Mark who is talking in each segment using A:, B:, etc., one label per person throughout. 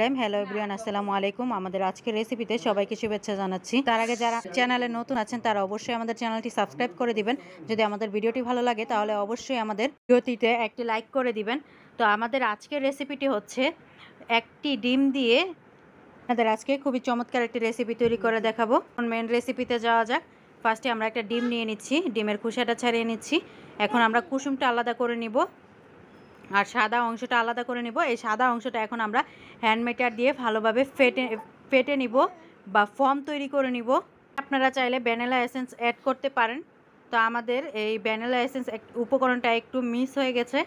A: rhyme hello everyone আসসালামু আলাইকুম আমাদের আজকের রেসিপিতে সবাইকে শুভেচ্ছা জানাচ্ছি তার আগে যারা চ্যানেলে নতুন আছেন তারা অবশ্যই আমাদের চ্যানেলটি সাবস্ক্রাইব করে দিবেন যদি আমাদের ভিডিওটি ভালো লাগে তাহলে অবশ্যই আমাদের ভিডিওটিতে একটি লাইক করে দিবেন তো আমাদের আজকের রেসিপিটি হচ্ছে একটি ডিম দিয়ে আমাদের আজকে খুবই চমৎকার একটি রেসিপি তৈরি করে দেখাবো মেন রেসিপিতে যাওয়া যাক ফার্স্টে আমরা একটা ডিম নিয়ে নিচ্ছি ডিমের খুসাটা ছাড়িয়ে নিচ্ছি এখন আমরা কুসুমটা আলাদা করে নিব আর সাদা অংশটা আলাদা করে নিব এই সাদা অংশটা এখন আমরা হ্যান্ডমেটার দিয়ে ভালোভাবে ফেটে ফেটে নিব বা ফর্ম তৈরি করে নিব আপনারা চাইলে ব্যানেলা এসেন্স অ্যাড করতে পারেন তো আমাদের এই ব্যানেলা এসেন্স উপকরণটা একটু মিস হয়ে গেছে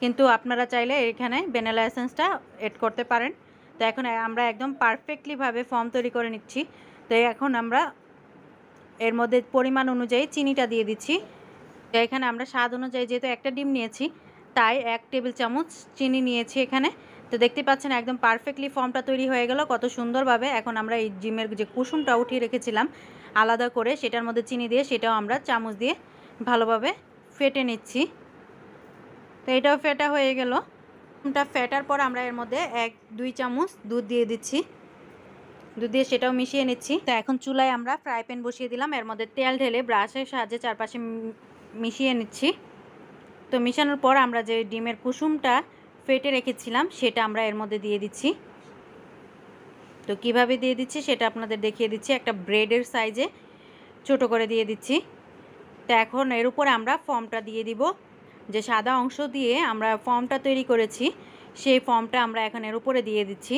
A: কিন্তু আপনারা চাইলে এখানে ব্যানেলা এসেন্সটা অ্যাড করতে পারেন তো এখন আমরা একদম পারফেক্টলিভাবে ফর্ম তৈরি করে নিচ্ছি তো এখন আমরা এর মধ্যে পরিমাণ অনুযায়ী চিনিটা দিয়ে দিচ্ছি তো এখানে আমরা স্বাদ অনুযায়ী যেহেতু একটা ডিম নিয়েছি তাই এক টেবিল চামচ চিনি নিয়েছি এখানে তো দেখতে পাচ্ছেন একদম পারফেক্টলি ফর্মটা তৈরি হয়ে গেল কত সুন্দরভাবে এখন আমরা এই ডিমের যে কুসুমটা উঠিয়ে রেখেছিলাম আলাদা করে সেটার মধ্যে চিনি দিয়ে সেটাও আমরা চামচ দিয়ে ভালোভাবে ফেটে নিচ্ছি তো এটাও ফেটা হয়ে গেল কুসুমটা ফেটার পর আমরা এর মধ্যে এক দুই চামচ দুধ দিয়ে দিচ্ছি দুধ দিয়ে সেটাও মিশিয়ে নিচ্ছি তো এখন চুলায় আমরা ফ্রাই প্যান বসিয়ে দিলাম এর মধ্যে তেল ঢেলে ব্রাশের সাহায্যে চারপাশে মিশিয়ে নিচ্ছি তো মিশানোর পর আমরা যে ডিমের কুসুমটা ফেটে রেখেছিলাম সেটা আমরা এর মধ্যে দিয়ে দিচ্ছি তো কিভাবে দিয়ে দিচ্ছি সেটা আপনাদের দেখিয়ে দিচ্ছি একটা ব্রেডের সাইজে ছোট করে দিয়ে দিচ্ছি তো এখন এর উপরে আমরা ফর্মটা দিয়ে দিব যে সাদা অংশ দিয়ে আমরা ফর্মটা তৈরি করেছি সেই ফর্মটা আমরা এখন এর উপরে দিয়ে দিচ্ছি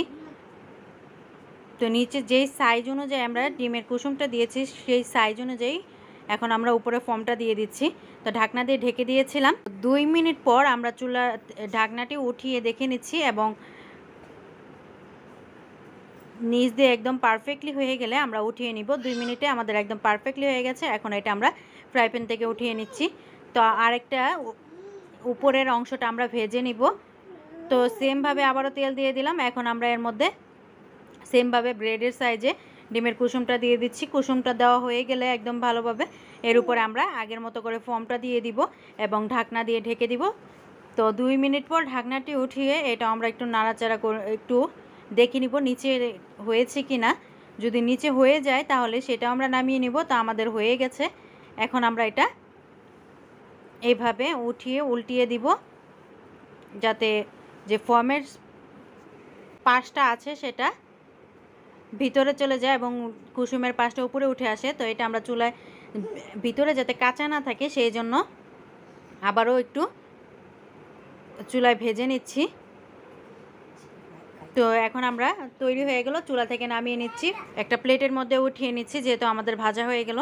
A: তো নিচে যেই সাইজ অনুযায়ী আমরা ডিমের কুসুমটা দিয়েছি সেই সাইজ অনুযায়ী এখন আমরা উপরে ফর্মটা দিয়ে দিচ্ছি তো ঢাকনা দিয়ে ঢেকে দিয়েছিলাম দুই মিনিট পর আমরা চুলা ঢাকনাটি উঠিয়ে দেখে নিচ্ছি এবং নিচ দিয়ে একদম পারফেক্টলি হয়ে গেলে আমরা উঠিয়ে নিব দুই মিনিটে আমাদের একদম পারফেক্টলি হয়ে গেছে এখন এটা আমরা ফ্রাই প্যান থেকে উঠিয়ে নিচ্ছি তো আরেকটা উপরের অংশটা আমরা ভেজে নিব তো সেমভাবে আবারও তেল দিয়ে দিলাম এখন আমরা এর মধ্যে সেমভাবে ব্রেডের সাইজে ডিমের কুসুমটা দিয়ে দিচ্ছি কুসুমটা দেওয়া হয়ে গেলে একদম ভালোভাবে এর উপরে আমরা আগের মতো করে ফর্মটা দিয়ে দিব এবং ঢাকনা দিয়ে ঢেকে দিব তো দুই মিনিট পর ঢাকনাটি উঠিয়ে এটা আমরা একটু নাড়াচাড়া করে একটু দেখে নিব নিচে হয়েছে কি না যদি নিচে হয়ে যায় তাহলে সেটা আমরা নামিয়ে নিব তা আমাদের হয়ে গেছে এখন আমরা এটা এইভাবে উঠিয়ে উল্টিয়ে দিব যাতে যে ফর্মের পাশটা আছে সেটা ভিতরে চলে যায় এবং কুসুমের পাশটা উপরে উঠে আসে তো এটা আমরা চুলায় ভিতরে যাতে কাঁচা না থাকে সেই জন্য আবারও একটু চুলায় ভেজে নিচ্ছি তো এখন আমরা তৈরি হয়ে গেল চুলা থেকে নামিয়ে নিচ্ছি একটা প্লেটের মধ্যে উঠিয়ে নিচ্ছি যেহেতু আমাদের ভাজা হয়ে গেল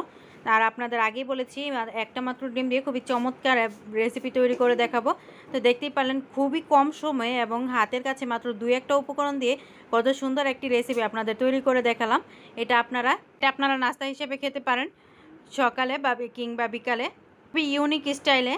A: আর আপনাদের আগেই বলেছি একটা মাত্র ডিম দিয়ে খুবই চমৎকার রেসিপি তৈরি করে দেখাবো তো দেখতেই পারলেন খুবই কম সময়ে এবং হাতের কাছে মাত্র দুই একটা উপকরণ দিয়ে কত সুন্দর একটি রেসিপি আপনাদের তৈরি করে দেখালাম এটা আপনারা এটা আপনারা নাস্তা হিসেবে খেতে পারেন সকালে বা কিংবা বিকালে খুবই ইউনিক স্টাইলে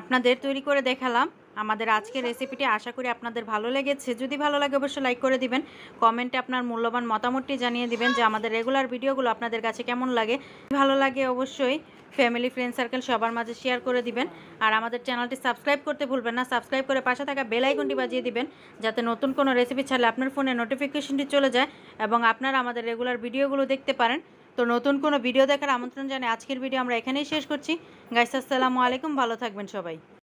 A: আপনাদের তৈরি করে দেখালাম আমাদের আজকের রেসিপিটি আশা করি আপনাদের ভালো লেগেছে যদি ভালো লাগে অবশ্যই লাইক করে দিবেন কমেন্টে আপনার মূল্যবান মতামতটি জানিয়ে দিবেন যে আমাদের রেগুলার ভিডিওগুলো আপনাদের কাছে কেমন লাগে ভালো লাগে অবশ্যই ফ্যামিলি ফ্রেন্ড সার্কেল সবার মাঝে শেয়ার করে দিবেন আর আমাদের চ্যানেলটি সাবস্ক্রাইব করতে ভুলবেন না সাবস্ক্রাইব করে পাশে থাকা বেল আইকনটি বাজিয়ে দিবেন যাতে নতুন কোনো রেসিপি ছাড়লে আপনার ফোনে নোটিফিকেশনটি চলে যায় এবং আপনারা আমাদের রেগুলার ভিডিওগুলো দেখতে পারেন তো নতুন কোনো ভিডিও দেখার আমন্ত্রণ জানিয়ে আজকের ভিডিও আমরা এখানেই শেষ করছি গাইস আসসালামু আলাইকুম ভালো থাকবেন সবাই